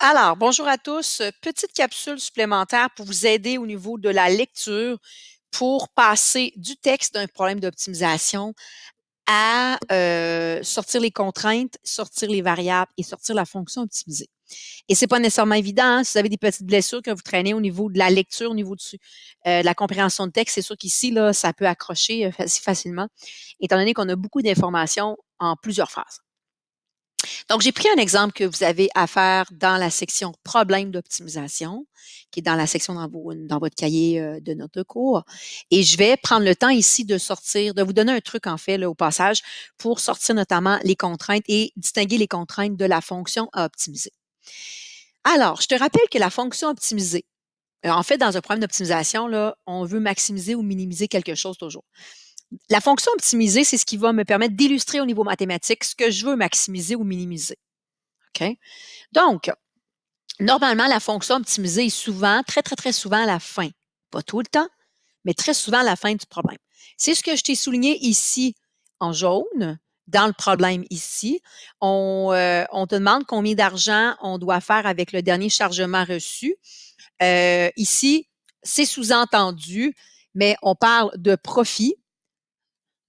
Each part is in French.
Alors, bonjour à tous. Petite capsule supplémentaire pour vous aider au niveau de la lecture pour passer du texte d'un problème d'optimisation à euh, sortir les contraintes, sortir les variables et sortir la fonction optimisée. Et c'est pas nécessairement évident. Hein. Si vous avez des petites blessures que vous traînez au niveau de la lecture, au niveau euh, de, la compréhension de texte, c'est sûr qu'ici, là, ça peut accrocher euh, si facilement, étant donné qu'on a beaucoup d'informations en plusieurs phases. Donc, j'ai pris un exemple que vous avez à faire dans la section problème d'optimisation, qui est dans la section dans, votre cahier euh, de notre cours. Et je vais prendre le temps ici de sortir, de vous donner un truc en fait au passage pour sortir notamment les contraintes et distinguer les contraintes de la fonction à optimiser. Alors, je te rappelle que la fonction optimisée, euh, en fait, dans un problème d'optimisation, on veut maximiser ou minimiser quelque chose toujours. La fonction optimisée, c'est ce qui va me permettre d'illustrer au niveau mathématique ce que je veux maximiser ou minimiser. Donc, normalement, la fonction optimisée est souvent, très, très, très souvent à la fin. Pas tout le temps, mais très souvent à la fin du problème. C'est ce que je t'ai souligné ici en jaune. Dans le problème ici, on, euh, te demande combien d'argent on doit faire avec le dernier chargement reçu. Euh, ici, c'est sous-entendu, mais on parle de profit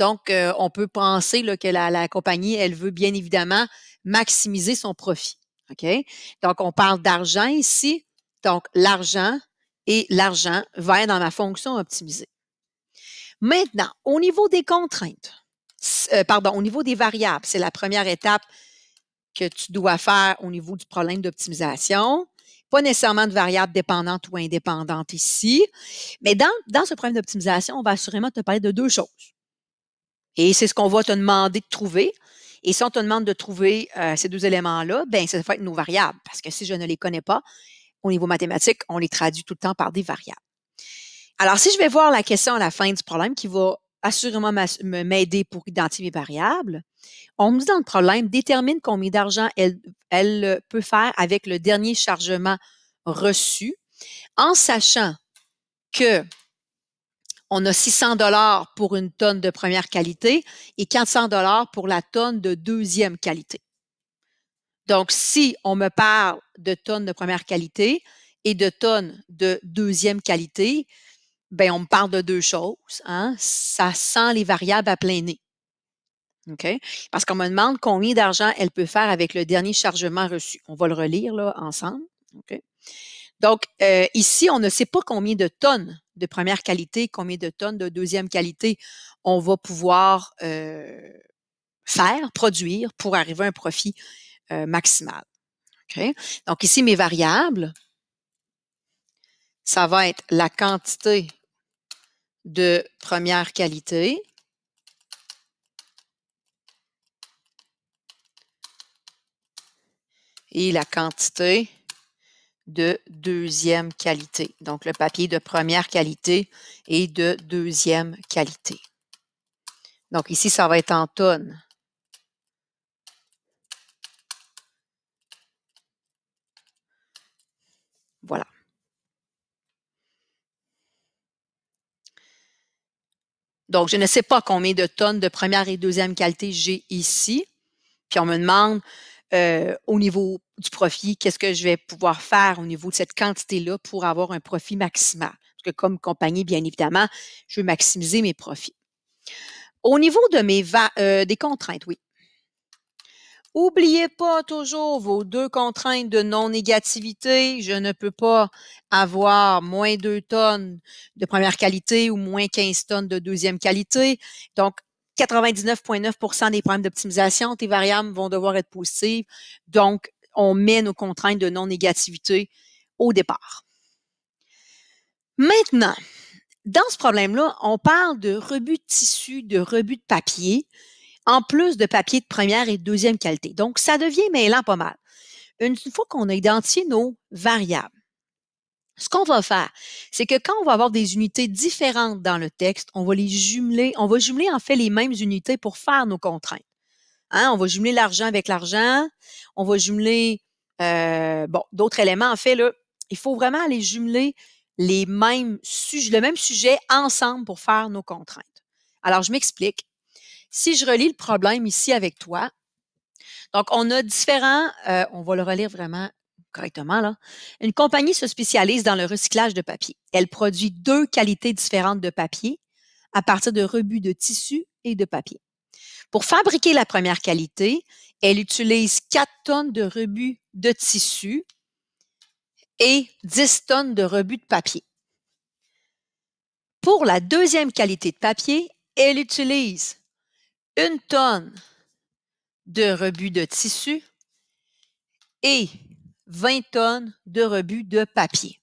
donc, euh, on peut penser que la, compagnie, elle veut bien évidemment maximiser son profit. OK? Donc, on parle d'argent ici. Donc, l'argent et l'argent va être dans ma fonction optimisée. Maintenant, au niveau des contraintes, euh, pardon, au niveau des variables, c'est la première étape que tu dois faire au niveau du problème d'optimisation. Pas nécessairement de variables dépendantes ou indépendantes ici, mais dans, dans ce problème d'optimisation, on va assurément te parler de deux choses. Et c'est ce qu'on va te demander de trouver. Et si on te demande de trouver euh, ces deux éléments-là, ben ça va être nos variables, parce que si je ne les connais pas, au niveau mathématique, on les traduit tout le temps par des variables. Alors, si je vais voir la question à la fin du problème qui va assurément m'aider pour identifier mes variables, on me dit dans le problème, détermine combien d'argent elle, elle peut faire avec le dernier chargement reçu, en sachant que on a 600 dollars pour une tonne de première qualité et 400 dollars pour la tonne de deuxième qualité. Donc, si on me parle de tonnes de première qualité et de tonnes de deuxième qualité, ben on me parle de deux choses. Hein? Ça sent les variables à plein nez. Parce qu'on me demande combien d'argent elle peut faire avec le dernier chargement reçu. On va le relire là, ensemble. OK. Donc, euh, ici, on ne sait pas combien de tonnes de première qualité, combien de tonnes de deuxième qualité on va pouvoir euh, faire, produire pour arriver à un profit euh, maximal. Donc, ici, mes variables, ça va être la quantité de première qualité. Et la quantité de deuxième qualité. Donc, le papier de première qualité et de deuxième qualité. Donc, ici, ça va être en tonnes. Voilà. Donc, je ne sais pas combien de tonnes de première et deuxième qualité j'ai ici. Puis on me demande euh, au niveau du profit, qu'est-ce que je vais pouvoir faire au niveau de cette quantité-là pour avoir un profit maximal. Parce que comme compagnie, bien évidemment, je veux maximiser mes profits. Au niveau de mes euh, des contraintes, oui. Oubliez pas toujours vos deux contraintes de non-négativité. Je ne peux pas avoir moins 2 tonnes de première qualité ou moins 15 tonnes de deuxième qualité. Donc, 99,9 des problèmes d'optimisation, tes variables vont devoir être positives. Donc, on met nos contraintes de non-négativité au départ. Maintenant, dans ce problème-là, on parle de rebut de tissu, de rebut de papier, en plus de papier de première et de deuxième qualité. Donc, ça devient mêlant pas mal. Une fois qu'on a identifié nos variables, ce qu'on va faire, c'est que quand on va avoir des unités différentes dans le texte, on va les jumeler, on va jumeler en fait les mêmes unités pour faire nos contraintes. Hein, on va jumeler l'argent avec l'argent, on va jumeler euh, bon, d'autres éléments. En fait, là, il faut vraiment aller jumeler les mêmes le même sujet ensemble pour faire nos contraintes. Alors, je m'explique. Si je relis le problème ici avec toi, donc on a différents, euh, on va le relire vraiment correctement, là, une compagnie se spécialise dans le recyclage de papier. Elle produit deux qualités différentes de papier à partir de rebuts de tissu et de papier. Pour fabriquer la première qualité, elle utilise 4 tonnes de rebuts de tissu et 10 tonnes de rebuts de papier. Pour la deuxième qualité de papier, elle utilise une tonne de rebuts de tissu et 20 tonnes de rebut de papier.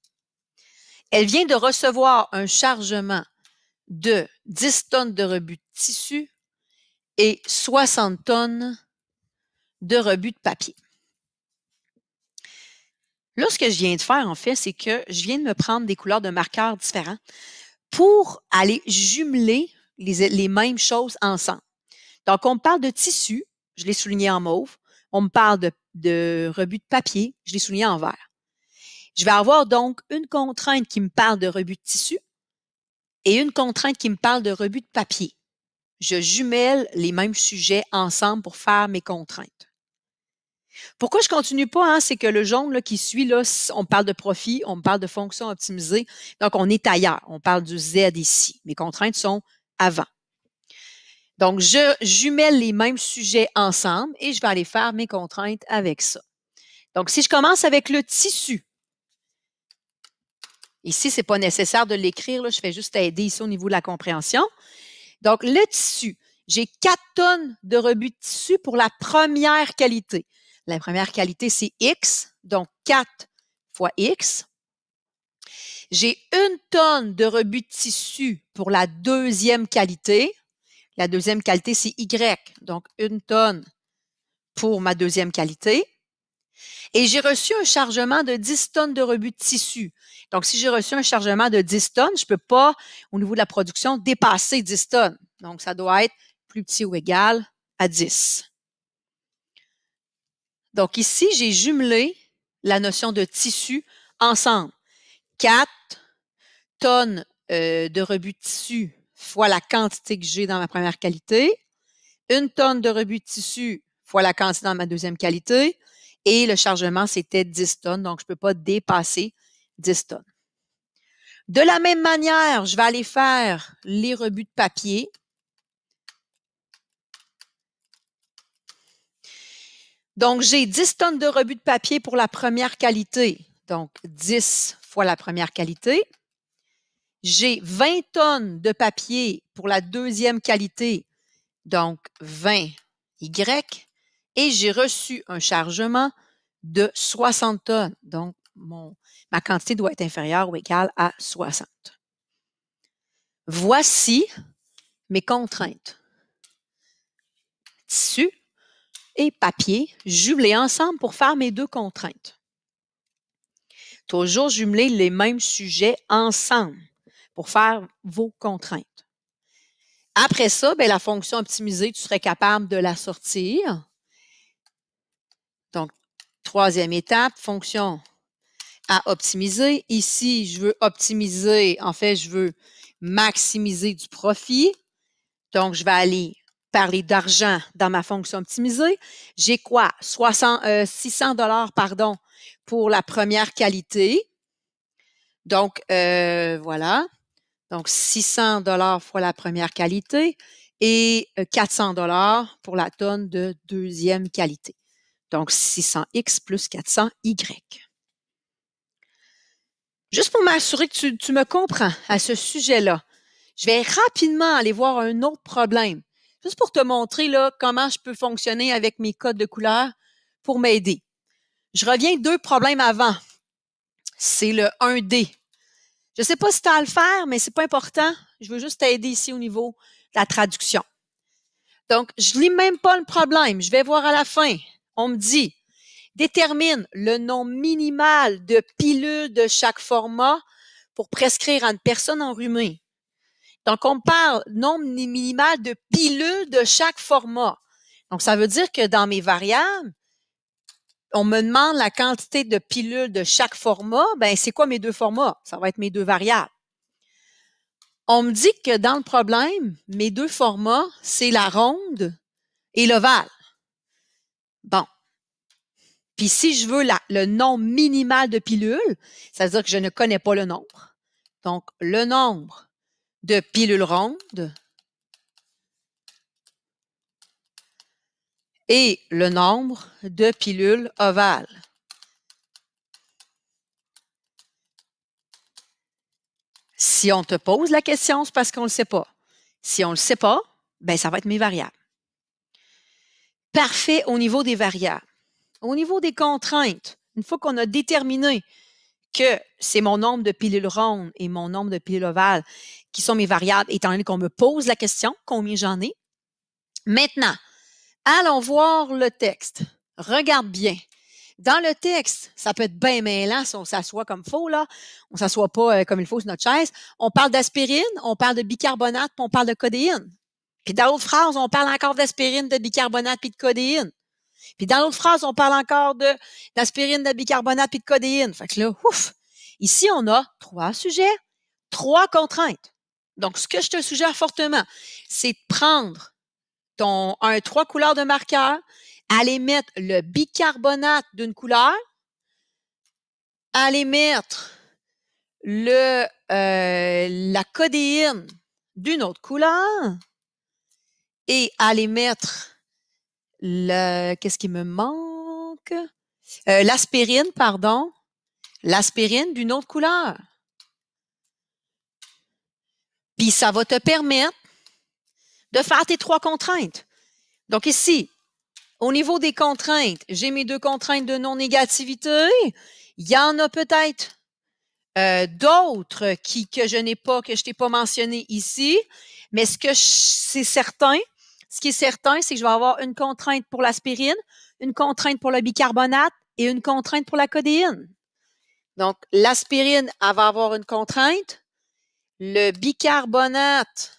Elle vient de recevoir un chargement de 10 tonnes de rebut de tissu et 60 tonnes de rebut de papier. Là, ce que je viens de faire, en fait, c'est que je viens de me prendre des couleurs de marqueurs différents pour aller jumeler les, les mêmes choses ensemble. Donc, on me parle de tissu, je l'ai souligné en mauve. On me parle de de rebut de papier, je l'ai souligné en vert. Je vais avoir donc une contrainte qui me parle de rebut de tissu et une contrainte qui me parle de rebut de papier. Je jumelle les mêmes sujets ensemble pour faire mes contraintes. Pourquoi je continue pas, hein, c'est que le jaune qui suit, là, on parle de profit, on parle de fonction optimisée, donc on est ailleurs, on parle du Z ici. Mes contraintes sont avant. Donc, je jumelle les mêmes sujets ensemble et je vais aller faire mes contraintes avec ça. Donc, si je commence avec le tissu, ici, ce n'est pas nécessaire de l'écrire, je fais juste aider ici au niveau de la compréhension. Donc, le tissu, j'ai 4 tonnes de rebut de tissu pour la première qualité. La première qualité, c'est X, donc 4 fois X. J'ai une tonne de rebut de tissu pour la deuxième qualité. La deuxième qualité, c'est Y, donc une tonne pour ma deuxième qualité. Et j'ai reçu un chargement de 10 tonnes de rebut de tissu. Donc, si j'ai reçu un chargement de 10 tonnes, je ne peux pas, au niveau de la production, dépasser 10 tonnes. Donc, ça doit être plus petit ou égal à 10. Donc, ici, j'ai jumelé la notion de tissu ensemble. 4 tonnes euh, de rebut de tissu fois la quantité que j'ai dans ma première qualité, une tonne de rebut de tissu fois la quantité dans ma deuxième qualité, et le chargement, c'était 10 tonnes, donc je ne peux pas dépasser 10 tonnes. De la même manière, je vais aller faire les rebuts de papier. Donc, j'ai 10 tonnes de rebuts de papier pour la première qualité. Donc, 10 fois la première qualité. J'ai 20 tonnes de papier pour la deuxième qualité, donc 20 Y, et j'ai reçu un chargement de 60 tonnes. Donc, ma quantité doit être inférieure ou égale à 60. Voici mes contraintes. Tissu et papier jumelés ensemble pour faire mes deux contraintes. Toujours jumeler les mêmes sujets ensemble pour faire vos contraintes. Après ça, bien, la fonction optimisée, tu serais capable de la sortir. Donc, troisième étape, fonction à optimiser. Ici, je veux optimiser, en fait, je veux maximiser du profit. Donc, je vais aller parler d'argent dans ma fonction optimisée. J'ai quoi? 60, 600 euh, dollars, pardon, pour la première qualité. Donc, euh, voilà. Donc 600 dollars fois la première qualité et 400 euh, dollars pour la tonne de deuxième qualité. Donc 600X plus 400Y. Juste pour m'assurer que tu, tu, me comprends à ce sujet-là, je vais rapidement aller voir un autre problème, juste pour te montrer là, comment je peux fonctionner avec mes codes de couleur pour m'aider. Je reviens deux problèmes avant. C'est le 1D, je ne sais pas si tu as à le faire, mais c'est pas important. Je veux juste t'aider ici au niveau de la traduction. Donc, je lis même pas le problème. Je vais voir à la fin. On me dit, détermine le nombre minimal de pilules de chaque format pour prescrire à une personne enrhumée. Donc, on parle nombre minimal de pilules de chaque format. Donc, ça veut dire que dans mes variables, on me demande la quantité de pilules de chaque format, ben c'est quoi mes deux formats? Ça va être mes deux variables. On me dit que dans le problème, mes deux formats, c'est la ronde et l'ovale. Bon. Puis si je veux le nombre minimal de pilules, ça veut dire que je ne connais pas le nombre. Donc, le nombre de pilules rondes et le nombre de pilules ovales. Si on te pose la question, c'est parce qu'on ne le sait pas. Si on ne le sait pas, ben, ça va être mes variables. Parfait au niveau des variables. Au niveau des contraintes, une fois qu'on a déterminé que c'est mon nombre de pilules rondes et mon nombre de pilules ovales qui sont mes variables, étant donné qu'on me pose la question, combien j'en ai. Maintenant, Allons voir le texte. Regarde bien. Dans le texte, ça peut être bien mêlant si on s'assoit comme il faut, là. On s'assoit pas euh, comme il faut sur notre chaise. On parle d'aspirine, on parle de bicarbonate, puis on parle de codéine. Puis dans l'autre phrase, on parle encore d'aspirine, de bicarbonate, puis de codéine. Puis dans l'autre phrase, on parle encore de d'aspirine, de bicarbonate, puis de codéine. Fait que là, ouf! Ici, on a trois sujets, trois contraintes. Donc, ce que je te suggère fortement, c'est de prendre ton un trois couleurs de marqueur, aller mettre le bicarbonate d'une couleur, aller mettre le euh, la codéine d'une autre couleur et aller mettre le qu'est-ce qui me manque euh, l'aspirine pardon l'aspirine d'une autre couleur puis ça va te permettre de faire tes trois contraintes. Donc ici, au niveau des contraintes, j'ai mes deux contraintes de non-négativité. Il y en a peut-être euh, d'autres qui que je n'ai pas, que je t'ai pas mentionné ici. Mais ce que c'est certain, ce qui est certain, c'est que je vais avoir une contrainte pour l'aspirine, une contrainte pour le bicarbonate et une contrainte pour la codéine. Donc, l'aspirine, elle va avoir une contrainte. Le bicarbonate,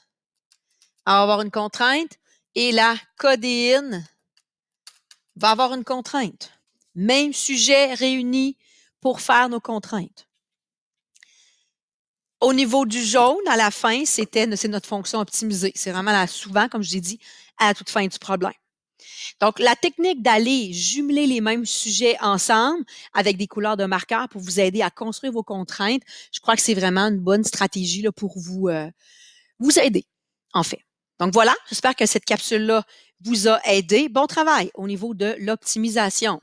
va avoir une contrainte et la codéine va avoir une contrainte. Même sujet réuni pour faire nos contraintes. Au niveau du jaune, à la fin, c'était notre fonction optimisée. C'est vraiment souvent, comme je l'ai dit, à la toute fin du problème. Donc, la technique d'aller jumeler les mêmes sujets ensemble avec des couleurs de marqueurs pour vous aider à construire vos contraintes, je crois que c'est vraiment une bonne stratégie pour vous, euh, vous aider, en fait. Donc voilà, j'espère que cette capsule-là vous a aidé. Bon travail au niveau de l'optimisation.